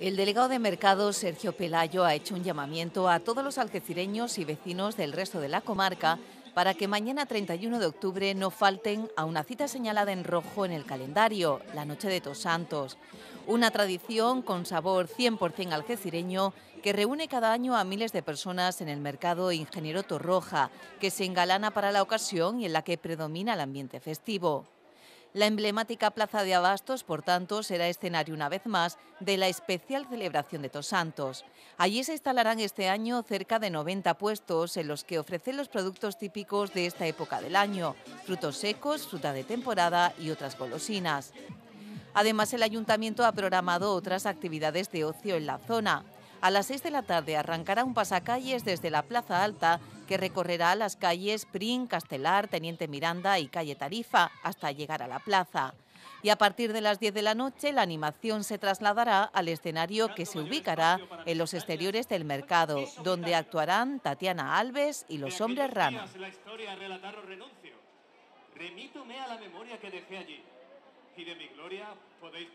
El delegado de Mercado, Sergio Pelayo, ha hecho un llamamiento a todos los algecireños y vecinos del resto de la comarca para que mañana 31 de octubre no falten a una cita señalada en rojo en el calendario, la Noche de Tos Santos, una tradición con sabor 100% algecireño que reúne cada año a miles de personas en el mercado Ingeniero Torroja, que se engalana para la ocasión y en la que predomina el ambiente festivo. La emblemática Plaza de Abastos, por tanto, será escenario una vez más de la especial celebración de Tos Santos. Allí se instalarán este año cerca de 90 puestos en los que ofrecen los productos típicos de esta época del año, frutos secos, fruta de temporada y otras golosinas. Además, el ayuntamiento ha programado otras actividades de ocio en la zona. A las 6 de la tarde arrancará un pasacalles desde la Plaza Alta que recorrerá las calles Prín, Castelar, Teniente Miranda y Calle Tarifa hasta llegar a la plaza. Y a partir de las 10 de la noche la animación se trasladará al escenario que se ubicará en los exteriores del mercado, donde actuarán Tatiana Alves y los hombres rana. Remítome a la memoria que dejé allí, y de mi gloria podéis